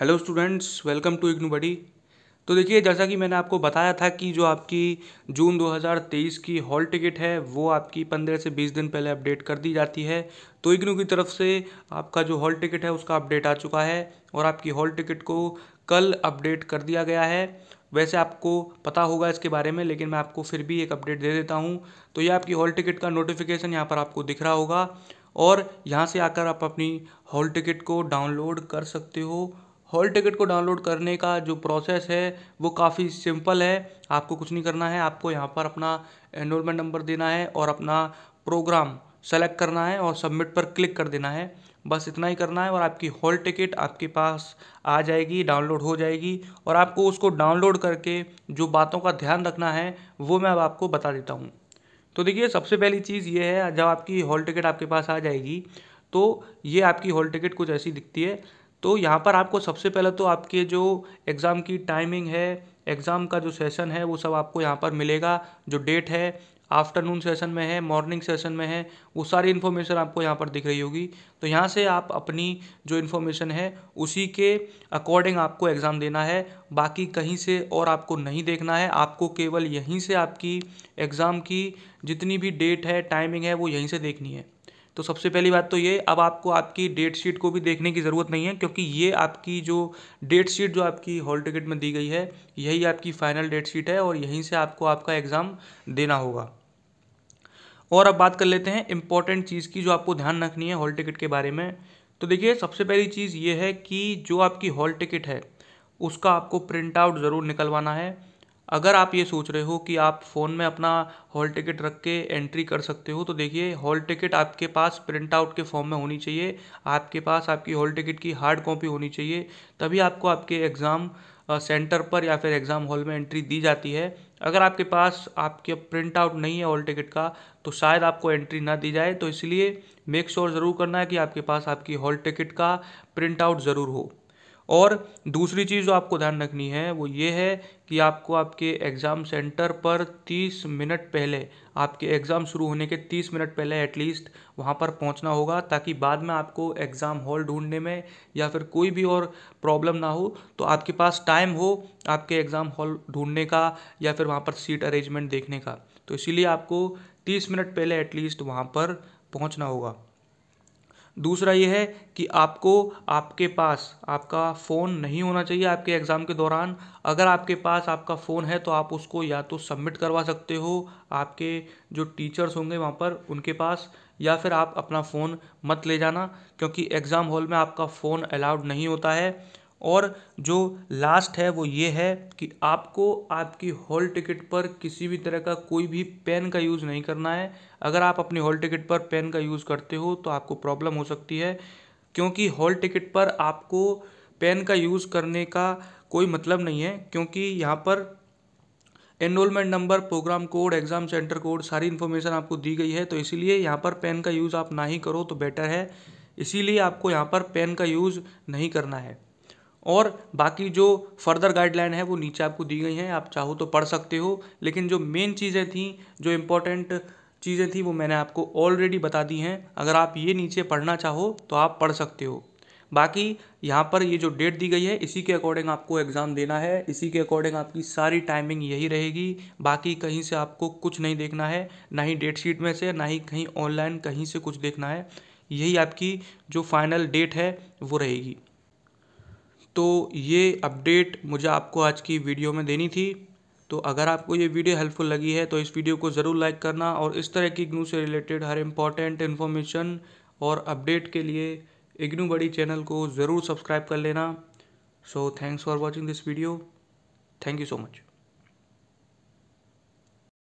hello students welcome to IGNOU buddy तो देखिए जैसा कि मैंने आपको बताया था कि जो आपकी जून 2023 की हॉल टिकट है वो आपकी 15 से 20 दिन पहले अपडेट कर दी जाती है तो इग्नू की तरफ से आपका जो हॉल टिकट है उसका अपडेट आ चुका है और आपकी हॉल टिकट को कल अपडेट कर दिया गया है वैसे आपको पता होगा इसके बारे में लेकिन मैं आपको फिर भी एक अपडेट दे देता हूँ तो ये आपकी हॉल टिकट का नोटिफिकेशन यहाँ पर आपको दिख रहा होगा और यहाँ से आकर आप अपनी हॉल टिकट को डाउनलोड कर सकते हो हॉल टिकट को डाउनलोड करने का जो प्रोसेस है वो काफ़ी सिंपल है आपको कुछ नहीं करना है आपको यहाँ पर अपना एनरोलमेंट नंबर देना है और अपना प्रोग्राम सेलेक्ट करना है और सबमिट पर क्लिक कर देना है बस इतना ही करना है और आपकी हॉल टिकट आपके पास आ जाएगी डाउनलोड हो जाएगी और आपको उसको डाउनलोड करके जो बातों का ध्यान रखना है वो मैं अब आपको बता देता हूँ तो देखिए सबसे पहली चीज़ ये है जब आपकी हॉल टिकट आपके पास आ जाएगी तो ये आपकी हॉल टिकट कुछ ऐसी दिखती है तो यहाँ पर आपको सबसे पहले तो आपके जो एग्ज़ाम की टाइमिंग है एग्ज़ाम का जो सेशन है वो सब आपको यहाँ पर मिलेगा जो डेट है आफ्टरनून सेशन में है मॉर्निंग सेशन में है वो सारी इन्फॉर्मेशन आपको यहाँ पर दिख रही होगी तो यहाँ से आप अपनी जो इन्फॉर्मेशन है उसी के अकॉर्डिंग आपको एग्ज़ाम देना है बाकी कहीं से और आपको नहीं देखना है आपको केवल यहीं से आपकी एग्ज़ाम की जितनी भी डेट है टाइमिंग है वो यहीं से देखनी है तो सबसे पहली बात तो ये अब आपको आपकी डेट शीट को भी देखने की ज़रूरत नहीं है क्योंकि ये आपकी जो डेट शीट जो आपकी हॉल टिकट में दी गई है यही आपकी फ़ाइनल डेट शीट है और यहीं से आपको आपका एग्ज़ाम देना होगा और अब बात कर लेते हैं इम्पॉर्टेंट चीज़ की जो आपको ध्यान रखनी है हॉल टिकट के बारे में तो देखिए सबसे पहली चीज़ ये है कि जो आपकी हॉल टिकट है उसका आपको प्रिंट आउट ज़रूर निकलवाना है अगर आप ये सोच रहे हो कि आप फ़ोन में अपना हॉल टिकट रख के एंट्री कर सकते हो तो देखिए हॉल टिकट आपके पास प्रिंट आउट के फॉर्म में होनी चाहिए आपके पास आपकी हॉल टिकट की हार्ड कॉपी होनी चाहिए तभी आपको आपके एग्ज़ाम सेंटर पर या फिर एग्ज़ाम हॉल में एंट्री दी जाती है अगर आपके पास आपके प्रिंट आउट नहीं है हॉल टिकट का तो शायद आपको एंट्री ना दी जाए तो इसलिए मेक श्योर ज़रूर करना है कि आपके पास आपकी हॉल टिकट का प्रिंट आउट ज़रूर हो और दूसरी चीज़ जो आपको ध्यान रखनी है वो ये है कि आपको आपके एग्ज़ाम सेंटर पर तीस मिनट पहले आपके एग्ज़ाम शुरू होने के तीस मिनट पहले एटलीस्ट वहाँ पर पहुँचना होगा ताकि बाद में आपको एग्ज़ाम हॉल ढूंढने में या फिर कोई भी और प्रॉब्लम ना हो तो आपके पास टाइम हो आपके एग्ज़ाम हॉल ढूंढने का या फिर वहाँ पर सीट अरेंजमेंट देखने का तो इसीलिए आपको तीस मिनट पहले एटलीस्ट वहाँ पर पहुँचना होगा दूसरा ये है कि आपको आपके पास आपका फ़ोन नहीं होना चाहिए आपके एग्ज़ाम के दौरान अगर आपके पास आपका फ़ोन है तो आप उसको या तो सबमिट करवा सकते हो आपके जो टीचर्स होंगे वहाँ पर उनके पास या फिर आप अपना फ़ोन मत ले जाना क्योंकि एग्ज़ाम हॉल में आपका फ़ोन अलाउड नहीं होता है और जो लास्ट है वो ये है कि आपको आपकी हॉल टिकट पर किसी भी तरह का कोई भी पेन का यूज़ नहीं करना है अगर आप अपनी हॉल टिकट पर पेन का यूज़ करते हो तो आपको प्रॉब्लम हो सकती है क्योंकि हॉल टिकट पर आपको पेन का यूज़ करने का कोई मतलब नहीं है क्योंकि यहाँ पर enrolment number programme code exam centre code सारी इन्फॉर्मेशन आपको दी गई है तो इसीलिए यहाँ पर पेन का यूज़ आप ना ही करो तो बेटर है इसीलिए आपको यहाँ पर पेन का यूज़ नहीं करना है और बाकी जो फर्दर गाइडलाइन है वो नीचे आपको दी गई हैं आप चाहो तो पढ़ सकते हो लेकिन जो मेन चीज़ें थी जो इम्पोर्टेंट चीज़ें थी वो मैंने आपको ऑलरेडी बता दी हैं अगर आप ये नीचे पढ़ना चाहो तो आप पढ़ सकते हो बाकी यहाँ पर ये जो डेट दी गई है इसी के अकॉर्डिंग आपको एग्ज़ाम देना है इसी के अकॉर्डिंग आपकी सारी टाइमिंग यही रहेगी बाकी कहीं से आपको कुछ नहीं देखना है ना ही डेट शीट में से ना ही कहीं ऑनलाइन कहीं से कुछ देखना है यही आपकी जो फाइनल डेट है वो रहेगी तो ये अपडेट मुझे आपको आज की वीडियो में देनी थी तो अगर आपको ये वीडियो हेल्पफुल लगी है तो इस वीडियो को ज़रूर लाइक करना और इस तरह की इग्नू से रिलेटेड हर इम्पॉर्टेंट इन्फॉर्मेशन और अपडेट के लिए इग्नू बड़ी चैनल को ज़रूर सब्सक्राइब कर लेना so thanks for watching this video thank you so much